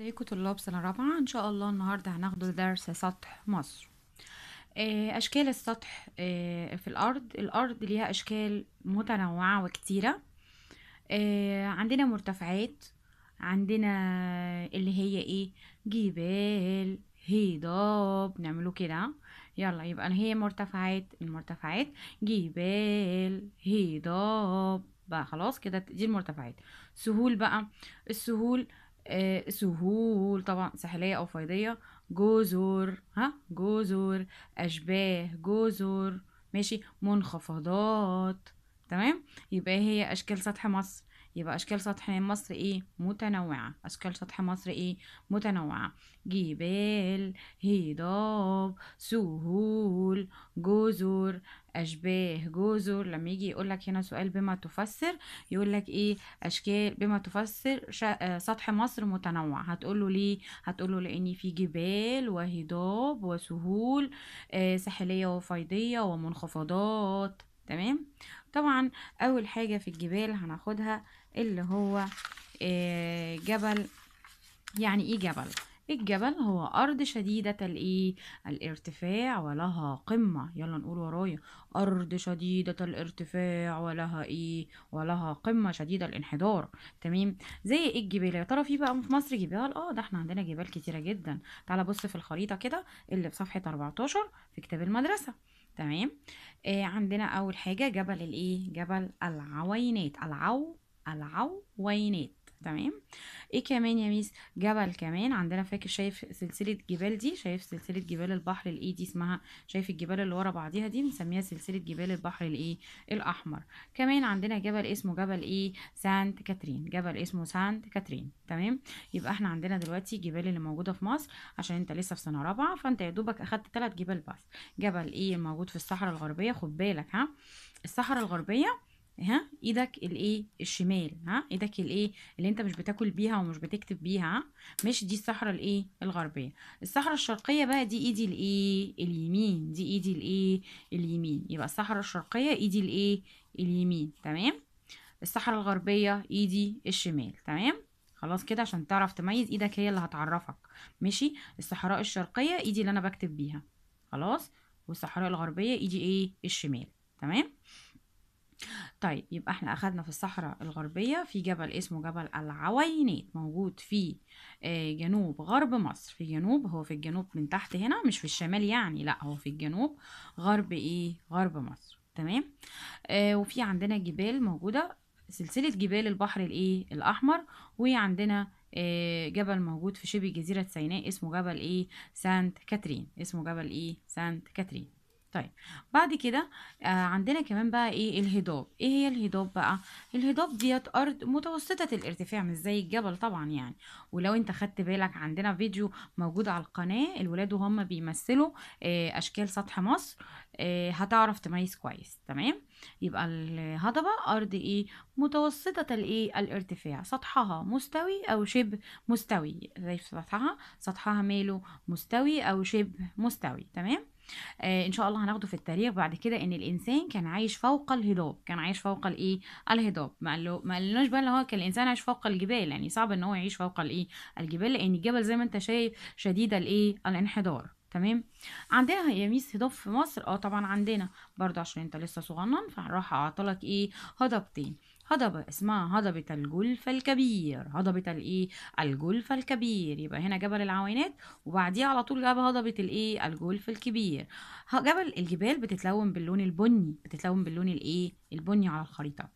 ازيكم طلاب سنة رابعة ان شاء الله النهاردة هناخده درس سطح مصر آه، اشكال السطح آه، في الارض الارض ليها اشكال متنوعة وكتيرة آه، عندنا مرتفعات عندنا اللي هي ايه جبال هضاب نعمله كده يلا يبقى هي مرتفعات المرتفعات جبال هضاب بقى خلاص كده دي المرتفعات سهول بقى السهول آه، سهول طبعا ساحلية أو فيضية جزر ها جزر أشباه جزر ماشي منخفضات تمام يبقى هي أشكال سطح مصر يبقى أشكال سطح مصر إيه متنوعة أشكال سطح مصر إيه متنوعة جبال هضاب سهول جزر أشباه جزر لما يجي يقول لك هنا سؤال بما تفسر يقول لك إيه أشكال بما تفسر شا... آه، سطح مصر متنوع هتقول له ليه هتقول له لأن في جبال وهضاب وسهول آه ساحلية وفيضية ومنخفضات تمام طبعا أول حاجة في الجبال هناخدها اللي هو آه جبل يعني إيه جبل الجبل هو أرض شديدة الإيه؟ الارتفاع ولها قمة يلا نقول ورايا أرض شديدة الارتفاع ولها إيه؟ ولها قمة شديدة الانحدار تمام زي الجبال يا ترى في بقى في مصر جبال اه ده احنا عندنا جبال كتيرة جدا تعال بص في الخريطة كده اللي في صفحة 14 في كتاب المدرسة تمام آه عندنا أول حاجة جبل الإيه؟ جبل العوينات العو العوينات تمام ايه كمان يا ميس جبل كمان عندنا فاكر شايف سلسله جبال دي شايف سلسله جبال البحر الايه دي اسمها شايف الجبال اللي ورا بعضيها دي بنسميها سلسله جبال البحر الايه الاحمر كمان عندنا جبل اسمه جبل ايه سانت كاترين جبل اسمه سانت كاترين تمام يبقى احنا عندنا دلوقتي الجبال اللي موجوده في مصر عشان انت لسه في سنه رابعه فانت يا دوبك اخدت ثلاث جبال بس جبل ايه موجود في الصحراء الغربيه خد بالك ها الصحراء الغربيه ها ايدك الايه الشمال ها ايدك الايه اللي انت مش بتاكل بيها ومش بتكتب بيها مش ماشي دي الصحراء الايه الغربيه الصحراء الشرقيه بقى دي ايدي الايه اليمين دي ايدي الايه اليمين يبقى الصحراء الشرقيه ايدي الايه اليمين تمام الصحراء الغربيه ايدي الشمال تمام خلاص كده عشان تعرف تميز ايدك هي اللي هتعرفك ماشي الصحراء الشرقيه ايدي اللي انا بكتب بيها خلاص والصحراء الغربيه ايدي ايه الشمال تمام طيب يبقى احنا اخدنا في الصحراء الغربية في جبل اسمه جبل العوينات موجود في آه، جنوب غرب مصر في جنوب هو في الجنوب من تحت هنا مش في الشمال يعني لا هو في الجنوب غرب ايه غرب مصر تمام آه وفي عندنا جبال موجودة سلسلة جبال البحر الايه الاحمر وعندنا آه جبل موجود في شبه جزيرة سيناء اسمه جبل ايه سانت كاترين اسمه جبل ايه سانت كاترين طيب بعد كده آه عندنا كمان بقى ايه الهضاب ايه هي الهضاب بقى الهضاب ديت ارض متوسطه الارتفاع مش زي الجبل طبعا يعني ولو انت خدت بالك عندنا فيديو موجود على القناه الولاد وهم بيمثلوا آه اشكال سطح مصر آه هتعرف تميز كويس تمام يبقى الهضبه ارض ايه متوسطه الايه الارتفاع سطحها مستوي او شبه مستوي زي سطحها سطحها ماله مستوي او شبه مستوي تمام آه ان شاء الله هناخده في التاريخ بعد كده ان الانسان كان عايش فوق الهضاب كان عايش فوق الايه الهضاب ما قالناش بقى ان هو كان الانسان عايش فوق الجبال يعني صعب ان هو يعيش فوق الايه الجبال لان الجبل زي ما انت شايف شديد الايه الانحدار تمام عندنا يميس هضاب في مصر اه طبعا عندنا برضه عشان انت لسه صغنن فهروح اعطلك ايه هضبتين هضبة اسمها هضبة الجلف الكبير هضبة الايه الجلف الكبير يبقى هنا جبل العوينات وبعديها على طول جاب هضبة الايه الجلف الكبير جبل الجبال بتتلون باللون البني بتتلون باللون الايه البني على الخريطة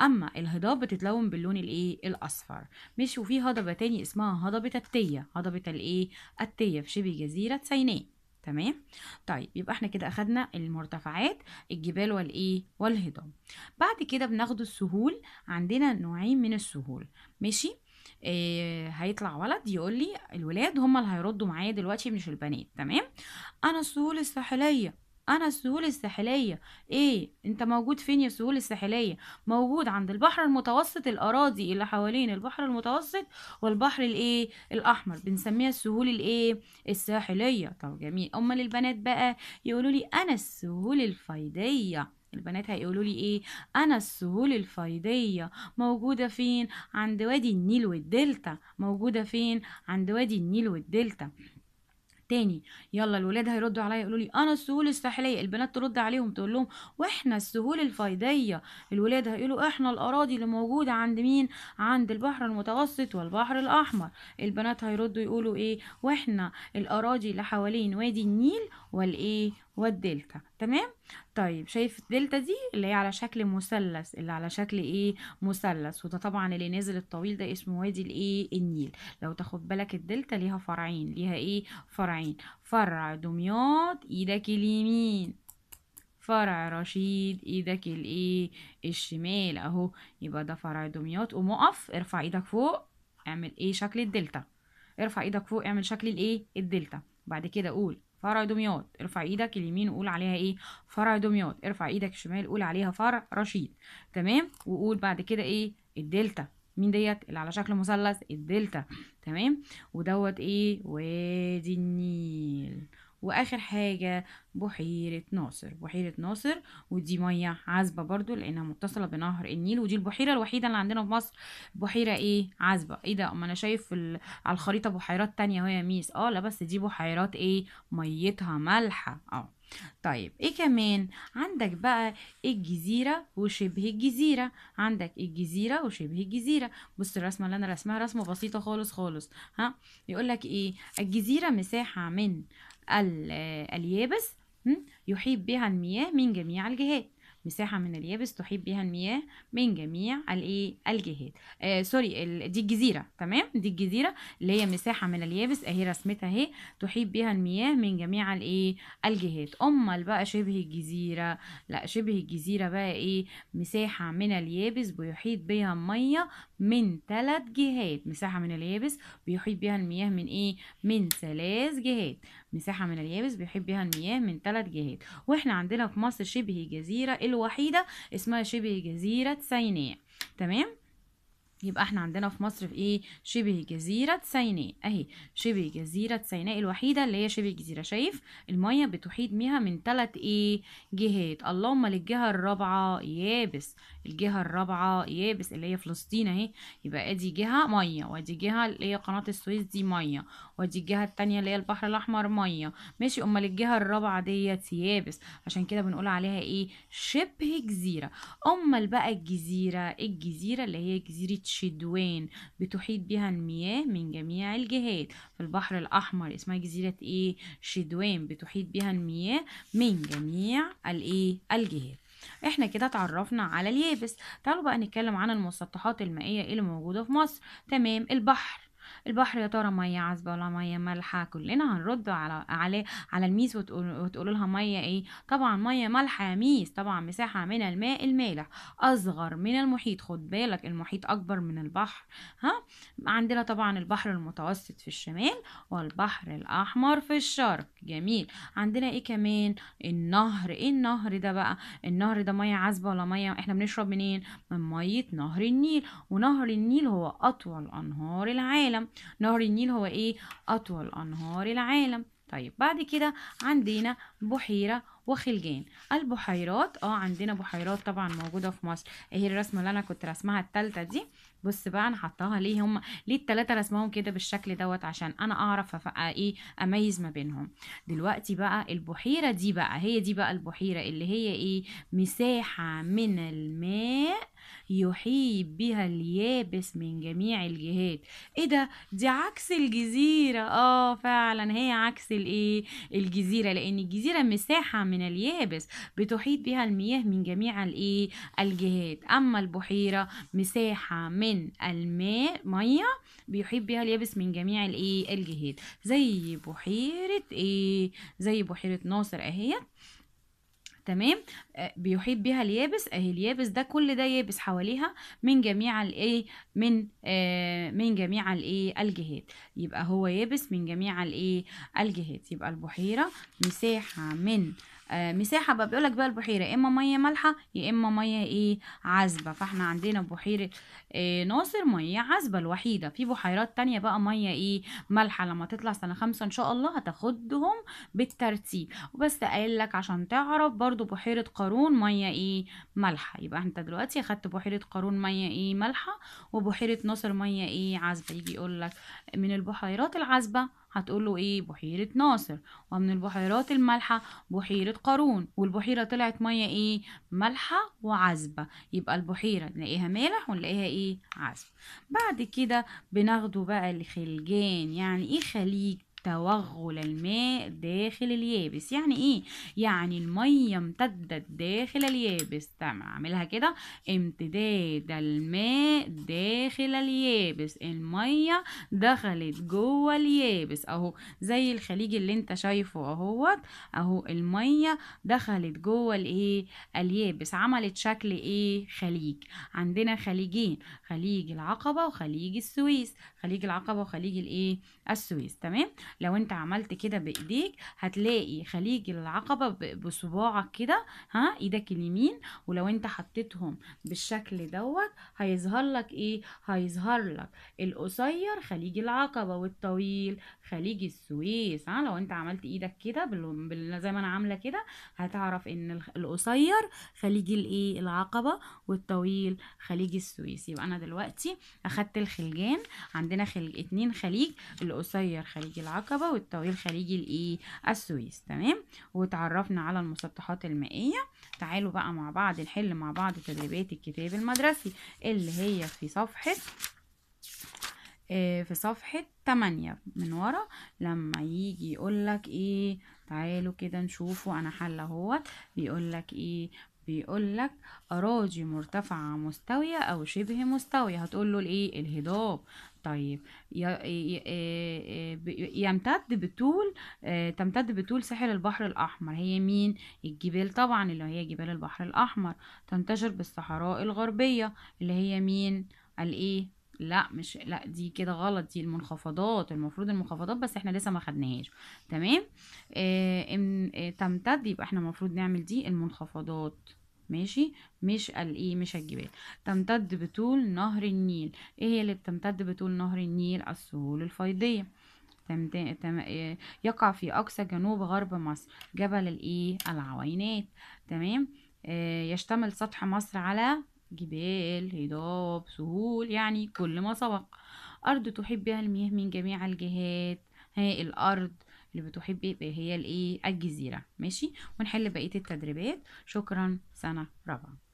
اما الهضاب بتتلون باللون الايه الاصفر مش وفي هضبة تاني اسمها هضبة التية هضبة الايه التية في شبه جزيرة سيناء تمام طيب يبقى احنا كده اخدنا المرتفعات الجبال والايه والهضاب بعد كده بناخد السهول عندنا نوعين من السهول ماشي إيه هيطلع ولد يقول لي الولاد هم اللي هيردوا معايا دلوقتي مش البنات تمام انا السهول الساحليه انا السهول الساحليه ايه انت موجود فين يا السهول الساحليه موجود عند البحر المتوسط الاراضي اللي حوالين البحر المتوسط والبحر الايه الاحمر بنسميها السهول الايه الساحليه طب جميل امال البنات بقى يقولوا لي انا السهول الفيضيه البنات هيقولوا لي ايه انا السهول الفيضيه موجوده فين عند وادي النيل والدلتا موجوده فين عند وادي النيل والدلتا تاني يلا الولاد هيردوا عليا يقولوا لي انا السهول الساحليه البنات ترد عليهم تقول لهم واحنا السهول الفيضيه الولاد هيقولوا احنا الاراضي اللي موجوده عند مين عند البحر المتوسط والبحر الاحمر البنات هيردوا يقولوا ايه واحنا الاراضي اللي حوالين وادي النيل والايه والدلتا تمام طيب شايف الدلتا دي اللي هي على شكل مثلث اللي على شكل ايه مثلث وده طبعا اللي نازل الطويل ده اسمه وادي الايه النيل لو تاخد بالك الدلتا ليها فرعين ليها ايه فرعين فرع دمياط ايدك اليمين فرع رشيد ايدك الايه الشمال اهو يبقى ده فرع دمياط قوم اقف ارفع ايدك فوق اعمل ايه شكل الدلتا ارفع ايدك فوق اعمل شكل الايه الدلتا بعد كده قول فرع دمياط ارفع ايدك اليمين وقول عليها ايه فرع دمياط ارفع ايدك الشمال قول عليها فرع رشيد تمام وقول بعد كده ايه الدلتا مين ديت اللي على شكل مثلث الدلتا تمام ودوت ايه وادي النيل واخر حاجة بحيرة ناصر بحيرة ناصر ودي مية عذبة برضو لانها متصلة بنهر النيل ودي البحيرة الوحيدة اللي عندنا في مصر بحيرة ايه عذبة ايه ده اما انا شايف على الخريطة بحيرات تانية وهي ميس اه لا بس دي بحيرات ايه ميتها مالحة اه طيب ايه كمان عندك بقى الجزيره وشبه الجزيره عندك الجزيره وشبه الجزيره بص الرسمه اللي انا رسمها رسمه بسيطه خالص خالص ها يقول لك ايه الجزيره مساحه من اليابس يحيط بها المياه من جميع الجهات مساحة من اليابس تحيط بها المياه من جميع الايه الجهات آه سوري دي الجزيرة تمام دي الجزيرة اللي هي مساحة من اليابس اهي رسمتها اهي تحيط بها المياه من جميع الايه الجهات امال بقى شبه الجزيرة لا شبه الجزيرة بقى ايه مساحة من اليابس بيحيط بها المية من ثلاث جهات مساحة من اليابس بيحيط بها المياه من ايه من ثلاث جهات مساحة من اليابس بيحيط بها المياه من ثلاث جهات واحنا عندنا في مصر شبه جزيرة الوحيدة اسمها شبه جزيرة سيناء تمام يبقى احنا عندنا في مصر في ايه شبه جزيرة سيناء اهي شبه جزيرة سيناء الوحيدة اللي هي شبه جزيرة شايف المية بتحيط بيها من تلات ايه جهات اللهم للجهة الرابعة يابس الجهة الرابعة يابس اللي هي فلسطين اهي يبقى ادي جهة مية وادي جهة اللي هي قناة السويس دي مية وادي الجهة التانية اللي هي البحر الاحمر مية ماشي امال الجهة الرابعة ديت يابس عشان كده بنقول عليها ايه شبه جزيرة امال بقى الجزيرة الجزيرة اللي هي جزيرة شدوان بتحيط بها المياه من جميع الجهات في البحر الأحمر اسمها جزيرة إيه شدوان بتحيط بها المياه من جميع الإيه الجهات احنا كده اتعرفنا على اليابس تعالوا بقى نتكلم عن المسطحات المائيه اللي موجوده في مصر تمام البحر البحر يا ترى ميه عذبه ولا ميه مالحه كلنا هنرد على عليه على الميس وتقول وتقول لها ميه ايه طبعا ميه مالحه يا ميس طبعا مساحه من الماء المالح اصغر من المحيط خد بالك المحيط اكبر من البحر ها عندنا طبعا البحر المتوسط في الشمال والبحر الاحمر في الشرق جميل عندنا ايه كمان النهر ايه النهر ده بقى النهر ده ميه عذبه ولا ميه احنا بنشرب منين من ميه نهر النيل ونهر النيل هو اطول انهار العالم العالم نهر النيل هو ايه أطول أنهار العالم طيب بعد كده عندنا بحيرة وخلجان البحيرات اه عندنا بحيرات طبعا موجودة في مصر اهي إيه الرسمة اللي انا كنت رسمها التالتة دي بص بقى انا حطاها ليه هم ليه التلاتة رسمهم كده بالشكل دوت عشان انا اعرف آه، ايه اميز ما بينهم دلوقتي بقى البحيرة دي بقى هي دي بقى البحيرة اللي هي ايه مساحة من الماء يحيط بها اليابس من جميع الجهات ايه ده دي عكس الجزيرة اه فعلا هي عكس الايه الجزيرة لان الجزيرة مستديرة مساحة من اليابس بتحيط بها المياه من جميع الجهات اما البحيرة مساحة من الماء مية بيحيط بها اليابس من جميع الجهات زي بحيرة ايه زي بحيرة ناصر اهيت تمام آه، بيحيط بها اليابس اهي اليابس ده كل ده يابس حواليها من جميع الايه من آه من جميع الايه الجهات يبقى هو يابس من جميع الايه الجهات يبقى البحيره مساحه من آه، مساحه بقى بيقول لك بقى البحيره يا اما ميه مالحه يا اما ميه ايه عذبه فاحنا عندنا بحيره آه، ناصر ميه عذبه الوحيده في بحيرات تانية بقى ميه ايه مالحه لما تطلع سنه خمسة ان شاء الله هتاخدهم بالترتيب وبس قايل لك عشان تعرف برضو بحيره قارون ميه ايه مالحه يبقى انت دلوقتي اخدت بحيره قارون ميه ايه مالحه وبحيره ناصر ميه ايه عذبه يجي يقول لك من البحيرات العذبه هتقول له ايه بحيره ناصر ومن البحيرات المالحه بحيره قارون والبحيره طلعت ميه ايه مالحه وعذبه يبقى البحيره نلاقيها مالح ونلاقيها ايه عذب بعد كده بناخده بقى الخلجان يعني ايه خليج توغل الماء داخل اليابس يعني ايه يعني الميه امتدت داخل اليابس تمام اعملها كده امتداد الماء داخل اليابس الميه دخلت جوه اليابس اهو زي الخليج اللي انت شايفه اهوت اهو الميه دخلت جوه الايه اليابس عملت شكل ايه خليج عندنا خليجين خليج العقبه وخليج السويس خليج العقبه وخليج الايه السويس تمام لو انت عملت كده بايديك هتلاقي خليج العقبه بصباعك كده ها ايدك اليمين ولو انت حطيتهم بالشكل دوت هيظهر لك ايه هيظهر لك القصير خليج العقبه والطويل خليج السويس ها لو انت عملت ايدك كده زي ما انا عامله كده هتعرف ان القصير خليج الايه العقبه والطويل خليج السويس يبقى انا دلوقتي اخدت الخلجان عندنا خلج اتنين خليج القصير خليج العقبه العقبة والطويل الخليجي الإيه السويس تمام وتعرفنا على المسطحات المائية تعالوا بقى مع بعض نحل مع بعض تدريبات الكتاب المدرسي اللي هي في صفحة آه، في صفحة 8 من ورا لما يجي يقولك ايه تعالوا كده نشوفوا انا حل اهوت بيقولك ايه بيقول لك أراضي مرتفعة مستوية أو شبه مستوية هتقول له الإيه الهضاب طيب آه، آه، يمتد بطول آه، تمتد بطول ساحل البحر الأحمر هي مين الجبال طبعا اللي هي جبال البحر الأحمر تنتشر بالصحراء الغربية اللي هي مين الايه لا مش لا دي كده غلط دي المنخفضات المفروض المنخفضات بس احنا لسه ما خدناهاش تمام آه ان آه تمتد يبقى احنا المفروض نعمل دي المنخفضات ماشي مش الايه مش الجبال تمتد بطول نهر النيل ايه هي اللي بتمتد بطول نهر النيل السهول الفيضيه آه، يقع في اقصى جنوب غرب مصر جبل الايه العوينات تمام آه يشتمل سطح مصر على جبال هضاب سهول يعني كل ما سبق أرض تحيط بها المياه من جميع الجهات ها الأرض اللي بتحب هي الايه الجزيرة ماشي ونحل بقية التدريبات شكرا سنة رابعة